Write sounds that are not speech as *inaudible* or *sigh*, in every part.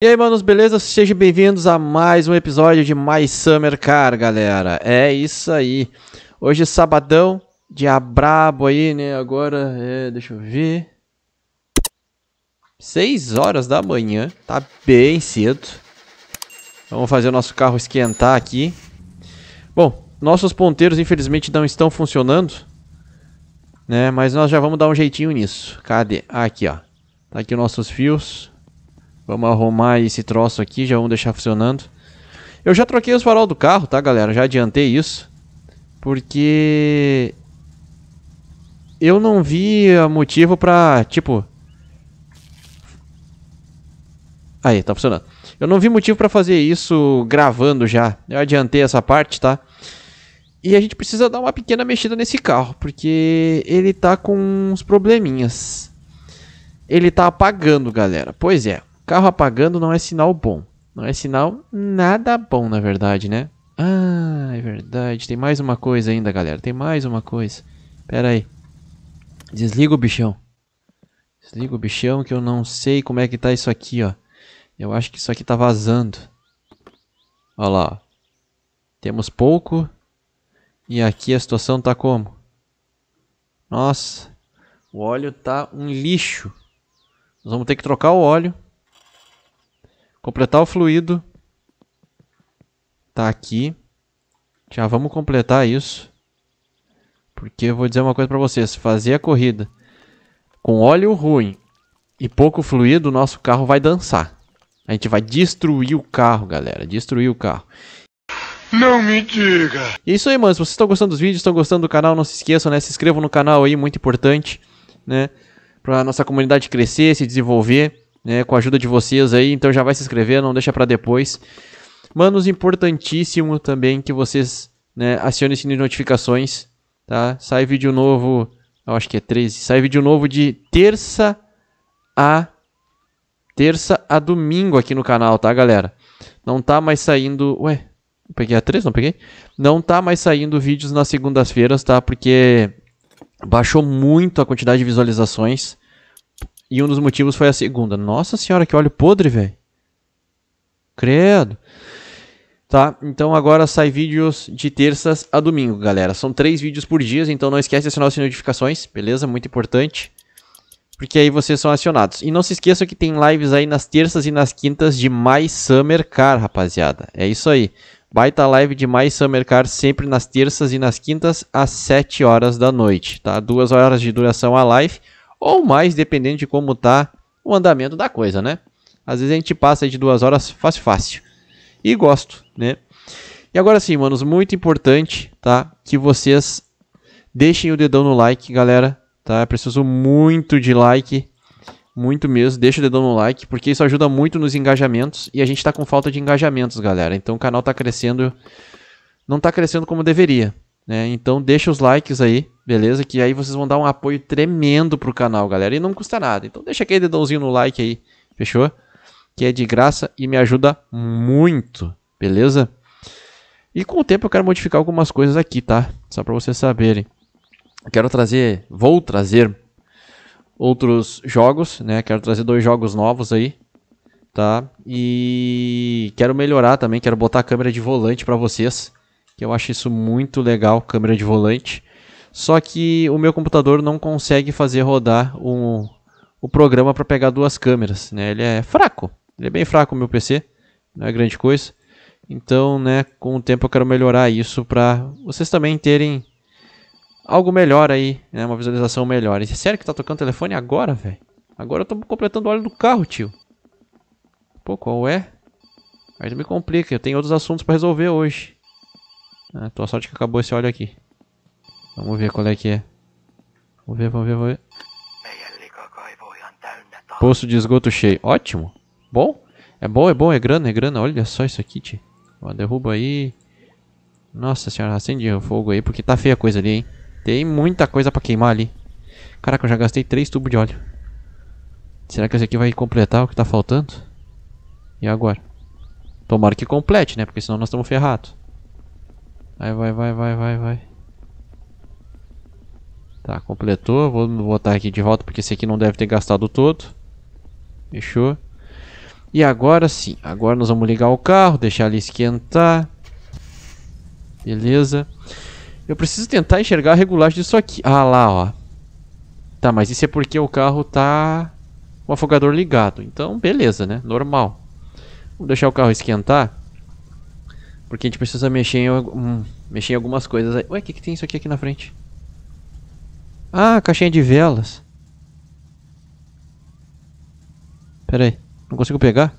E aí, manos, beleza? Sejam bem-vindos a mais um episódio de My Summer Car, galera. É isso aí. Hoje é sabadão, dia brabo aí, né? Agora, é, deixa eu ver. 6 horas da manhã, tá bem cedo. Vamos fazer o nosso carro esquentar aqui. Bom, nossos ponteiros infelizmente não estão funcionando, né? Mas nós já vamos dar um jeitinho nisso. Cadê? aqui, ó. Tá aqui nossos fios. Vamos arrumar esse troço aqui, já vamos deixar funcionando. Eu já troquei os farol do carro, tá, galera? Já adiantei isso. Porque... Eu não vi motivo pra, tipo... Aí, tá funcionando. Eu não vi motivo pra fazer isso gravando já. Eu adiantei essa parte, tá? E a gente precisa dar uma pequena mexida nesse carro, porque ele tá com uns probleminhas. Ele tá apagando, galera. Pois é. Carro apagando não é sinal bom. Não é sinal nada bom, na verdade, né? Ah, é verdade. Tem mais uma coisa ainda, galera. Tem mais uma coisa. Pera aí. Desliga o bichão. Desliga o bichão que eu não sei como é que tá isso aqui, ó. Eu acho que isso aqui tá vazando. Olha lá. Temos pouco. E aqui a situação tá como? Nossa. O óleo tá um lixo. Nós vamos ter que trocar o óleo. Completar o fluido. Tá aqui. Já vamos completar isso. Porque eu vou dizer uma coisa para vocês. Fazer a corrida com óleo ruim e pouco fluido, o nosso carro vai dançar. A gente vai destruir o carro, galera. Destruir o carro. Não me diga! E é isso aí, mano. Se vocês estão gostando dos vídeos, estão gostando do canal, não se esqueçam, né? Se inscrevam no canal aí, muito importante, né? Pra nossa comunidade crescer, se desenvolver né, com a ajuda de vocês aí, então já vai se inscrever, não deixa para depois. Manos, importantíssimo também que vocês né, acionem o sininho de notificações, tá? Sai vídeo novo, eu acho que é 13, sai vídeo novo de terça a terça a domingo aqui no canal, tá, galera? Não tá mais saindo, ué, peguei a 13, não peguei? Não tá mais saindo vídeos nas segundas-feiras, tá? Porque baixou muito a quantidade de visualizações. E um dos motivos foi a segunda. Nossa senhora, que óleo podre, velho. Credo. Tá? Então agora sai vídeos de terças a domingo, galera. São três vídeos por dia, então não esquece de acionar as notificações, beleza? Muito importante. Porque aí vocês são acionados. E não se esqueça que tem lives aí nas terças e nas quintas de My Summer Car, rapaziada. É isso aí. Baita live de My Summer Car sempre nas terças e nas quintas às 7 horas da noite, tá? Duas horas de duração a live ou mais, dependendo de como tá o andamento da coisa, né? Às vezes a gente passa de duas horas fácil, fácil. E gosto, né? E agora sim, manos, muito importante, tá? Que vocês deixem o dedão no like, galera, tá? Eu preciso muito de like, muito mesmo. Deixa o dedão no like, porque isso ajuda muito nos engajamentos e a gente tá com falta de engajamentos, galera. Então o canal tá crescendo, não tá crescendo como deveria, né? Então deixa os likes aí, beleza? Que aí vocês vão dar um apoio tremendo pro canal, galera. E não custa nada. Então deixa aquele dedãozinho no like aí, fechou? Que é de graça e me ajuda muito, beleza? E com o tempo eu quero modificar algumas coisas aqui, tá? Só para vocês saberem. Eu quero trazer, vou trazer outros jogos, né? Quero trazer dois jogos novos aí, tá? E quero melhorar também, quero botar a câmera de volante para vocês, que eu acho isso muito legal, câmera de volante. Só que o meu computador não consegue fazer rodar o o programa para pegar duas câmeras, né? Ele é fraco, ele é bem fraco o meu PC, não é grande coisa. Então, né, com o tempo eu quero melhorar isso para vocês também terem algo melhor aí, né, uma visualização melhor. E sério que tá tocando telefone agora, velho? Agora eu tô completando o óleo do carro, tio. Pô, qual é? Mas me complica, eu tenho outros assuntos para resolver hoje. Ah, tua sorte que acabou esse óleo aqui. Vamos ver qual é que é. Vamos ver, vamos ver, vamos ver. Poço de esgoto cheio. Ótimo. Bom. É bom, é bom, é grana, é grana. Olha só isso aqui, tio. Ó, derruba aí. Nossa senhora, acende o fogo aí, porque tá feia a coisa ali, hein. Tem muita coisa pra queimar ali. Caraca, eu já gastei três tubos de óleo. Será que esse aqui vai completar o que tá faltando? E agora? Tomara que complete, né? Porque senão nós estamos ferrados. Vai, vai, vai, vai, vai, vai. Tá, completou. Vou botar aqui de volta porque esse aqui não deve ter gastado todo. Fechou. E agora sim. Agora nós vamos ligar o carro, deixar ele esquentar. Beleza. Eu preciso tentar enxergar a regulagem disso aqui. Ah lá, ó. Tá, mas isso é porque o carro tá... O afogador ligado. Então, beleza, né? Normal. Vamos deixar o carro esquentar. Porque a gente precisa mexer em, hum, mexer em algumas coisas aí. Ué, o que, que tem isso aqui aqui na frente? Ah, caixinha de velas. Pera aí, não consigo pegar?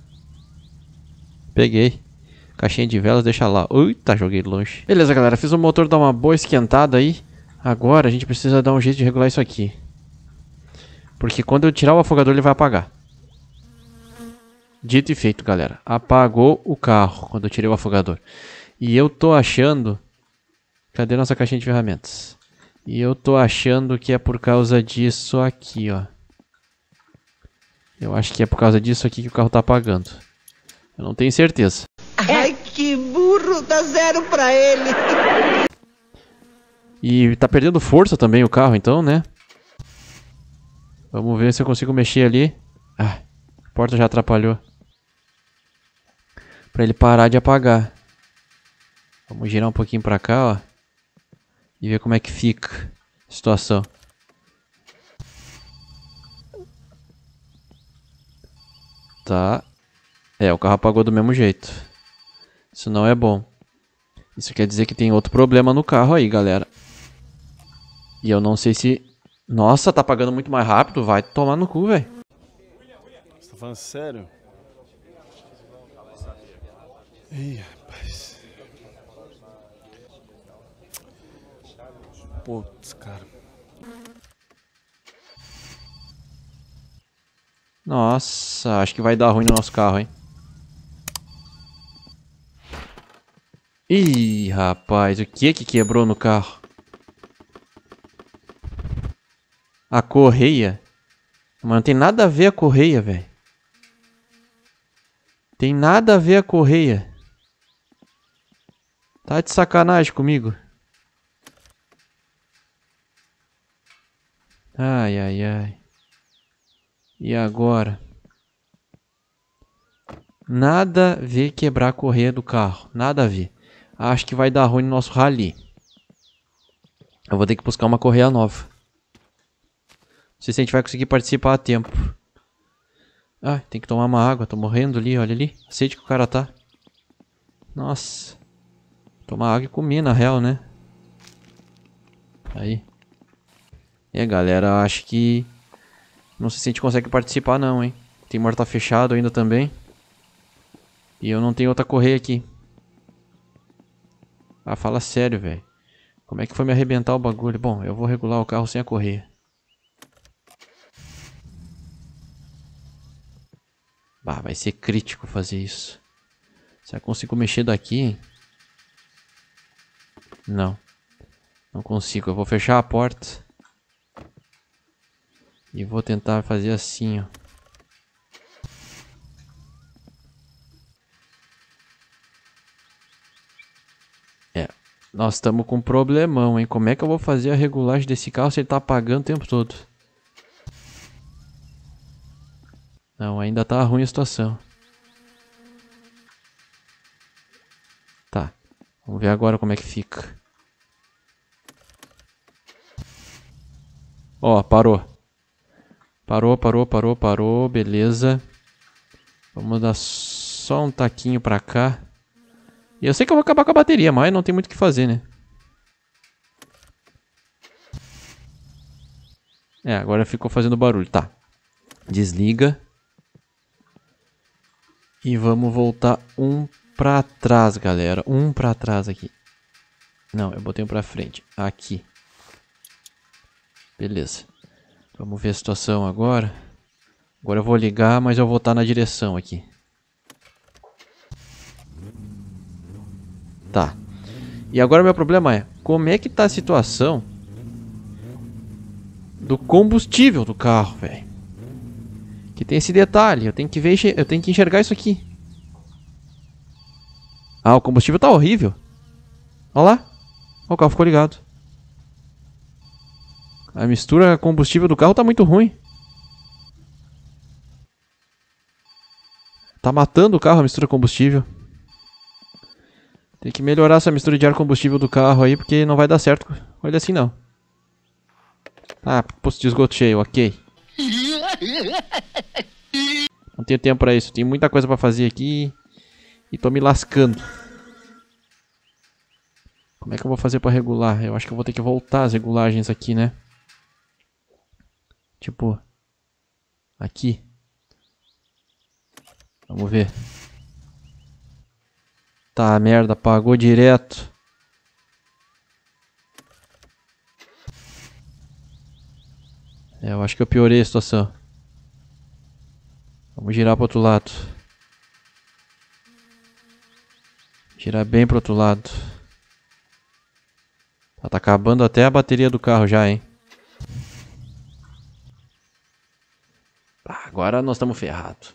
Peguei. Caixinha de velas, deixa lá. Uita, joguei longe. Beleza, galera, fiz o motor dar uma boa esquentada aí. Agora a gente precisa dar um jeito de regular isso aqui. Porque quando eu tirar o afogador ele vai apagar. Dito e feito, galera. Apagou o carro quando eu tirei o afogador. E eu tô achando... Cadê nossa caixinha de ferramentas? E eu tô achando que é por causa disso aqui, ó. Eu acho que é por causa disso aqui que o carro tá apagando. Eu não tenho certeza. Ai, que burro! Dá zero pra ele! E tá perdendo força também o carro, então, né? Vamos ver se eu consigo mexer ali. Ah, a porta já atrapalhou para ele parar de apagar. Vamos girar um pouquinho para cá, ó, e ver como é que fica a situação. Tá. É, o carro apagou do mesmo jeito. Isso não é bom. Isso quer dizer que tem outro problema no carro aí, galera. E eu não sei se... Nossa, tá apagando muito mais rápido. Vai tomar no cu, velho. Você tá falando sério? Ih, rapaz. Putz, cara. Nossa, acho que vai dar ruim no nosso carro, hein? Ih, rapaz, o que que quebrou no carro? A correia? Mano, não tem nada a ver a correia, velho. Tem nada a ver a correia. Tá de sacanagem comigo? Ai, ai, ai. E agora? Nada a ver quebrar a correia do carro. Nada a ver. Acho que vai dar ruim no nosso rally. Eu vou ter que buscar uma correia nova. Não sei se a gente vai conseguir participar a tempo. Ah, tem que tomar uma água. Tô morrendo ali, olha ali. Aceite que o cara tá. Nossa. Tomar água e comer, na real, né? Aí. É, galera, acho que... Não sei se a gente consegue participar não, hein? Tem morta fechado ainda também. E eu não tenho outra correr aqui. Ah, fala sério, velho. Como é que foi me arrebentar o bagulho? Bom, eu vou regular o carro sem a correia. Bah, vai ser crítico fazer isso. Será eu consigo mexer daqui... Não. Não consigo. Eu vou fechar a porta. E vou tentar fazer assim, ó. É. Nós estamos com um problemão, hein? Como é que eu vou fazer a regulagem desse carro se ele tá apagando o tempo todo? Não, ainda tá ruim a situação. Vamos ver agora como é que fica. Ó, parou. Parou, parou, parou, parou. Beleza. Vamos dar só um taquinho pra cá. E eu sei que eu vou acabar com a bateria, mas não tem muito o que fazer, né? É, agora ficou fazendo barulho. Tá. Desliga. E vamos voltar um pra trás, galera. Um pra trás aqui. Não, eu botei um pra frente. Aqui. Beleza. Vamos ver a situação agora. Agora eu vou ligar, mas eu vou estar na direção aqui. Tá. E agora meu problema é, como é que tá a situação do combustível do carro, velho? Que tem esse detalhe, eu tenho que ver, eu tenho que enxergar isso aqui. Ah, o combustível tá horrível. Olha lá. Olha, o carro ficou ligado. A mistura combustível do carro tá muito ruim. Tá matando o carro a mistura combustível. Tem que melhorar essa mistura de ar combustível do carro aí, porque não vai dar certo com ele assim não. Ah, posto de esgoto cheio, ok. Não tenho tempo pra isso, tem muita coisa pra fazer aqui. E tô me lascando. Como é que eu vou fazer pra regular? Eu acho que eu vou ter que voltar as regulagens aqui, né? Tipo... Aqui. Vamos ver. Tá, merda, apagou direto. É, eu acho que eu piorei a situação. Vamos girar pro outro lado. Girar bem pro outro lado. Tá, tá, acabando até a bateria do carro já, hein? agora nós estamos ferrados.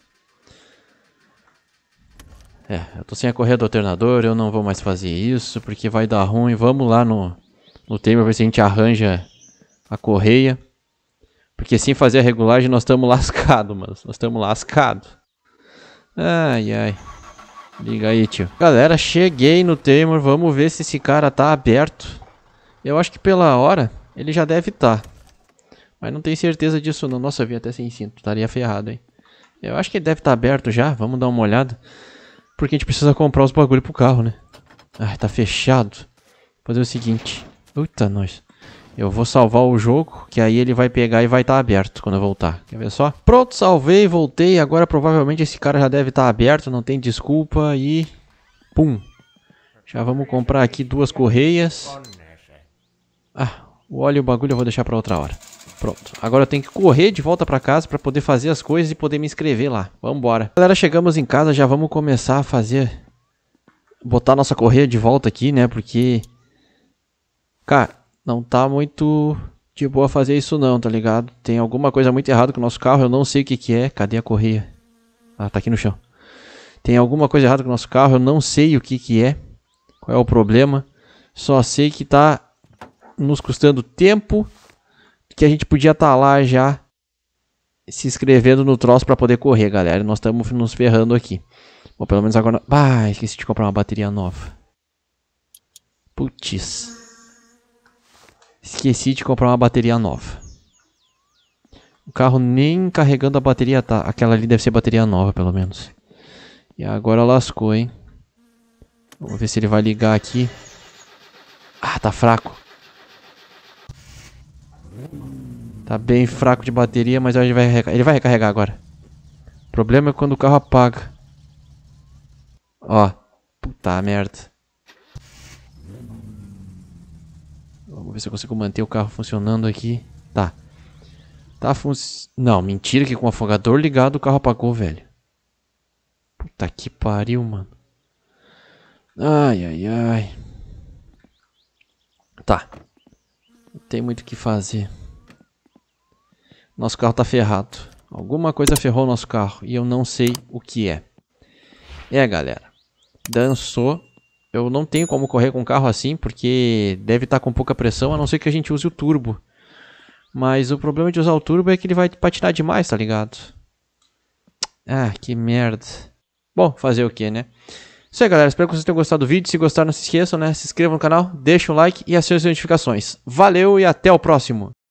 É, eu tô sem a correia do alternador, eu não vou mais fazer isso, porque vai dar ruim. Vamos lá no, no Tamer ver se a gente arranja a correia. Porque sem fazer a regulagem nós estamos *laughs* lascados, mano. Nós estamos lascados. Ai, ai. Liga aí, tio. Galera, cheguei no Tamer. Vamos ver se esse cara tá aberto. Eu acho que pela hora ele já deve estar. Tá. Mas não tenho certeza disso não. Nossa, eu vim até sem cinto. Estaria ferrado, hein. Eu acho que ele deve estar tá aberto já. Vamos dar uma olhada. Porque a gente precisa comprar os bagulho pro carro, né? Ai, tá fechado. Vou fazer o seguinte. Puta, nós. Eu vou salvar o jogo, que aí ele vai pegar e vai estar tá aberto quando eu voltar. Quer ver só? Pronto, salvei, voltei. Agora provavelmente esse cara já deve estar tá aberto, não tem desculpa. E... Pum. Já vamos comprar aqui duas correias. Ah, o óleo e o bagulho eu vou deixar pra outra hora. Pronto. Agora eu tenho que correr de volta pra casa pra poder fazer as coisas e poder me inscrever lá. Vambora. Galera, chegamos em casa, já vamos começar a fazer... Botar nossa correia de volta aqui, né? Porque... Cara, não tá muito de boa fazer isso não, tá ligado? Tem alguma coisa muito errada com o nosso carro, eu não sei o que que é. Cadê a correia? Ah, tá aqui no chão. Tem alguma coisa errada com o nosso carro, eu não sei o que que é. Qual é o problema? Só sei que tá nos custando tempo que a gente podia estar tá lá já se inscrevendo no troço para poder correr, galera. Nós estamos nos ferrando aqui. Bom, pelo menos agora... Ah, esqueci de comprar uma bateria nova. Putz esqueci de comprar uma bateria nova. O carro nem carregando a bateria tá. Aquela ali deve ser bateria nova, pelo menos. E agora lascou, hein? Vamos ver se ele vai ligar aqui. Ah, tá fraco. Tá bem fraco de bateria, mas ele vai, ele vai recarregar agora. O problema é quando o carro apaga. Ó. Puta merda. ver se eu consigo manter o carro funcionando aqui. Tá. Tá Não, mentira que com o afogador ligado o carro apagou, velho. Puta que pariu, mano. Ai, ai, ai. Tá. Não tem muito o que fazer. Nosso carro tá ferrado. Alguma coisa ferrou o nosso carro e eu não sei o que é. É, galera. Dançou eu não tenho como correr com um carro assim, porque deve estar tá com pouca pressão, a não ser que a gente use o turbo. Mas o problema de usar o turbo é que ele vai patinar demais, tá ligado? Ah, que merda. Bom, fazer o que, né? Isso aí, galera. Espero que vocês tenham gostado do vídeo. Se gostaram, não se esqueçam, né? Se inscrevam no canal, deixem um like e acionem as notificações. Valeu e até o próximo!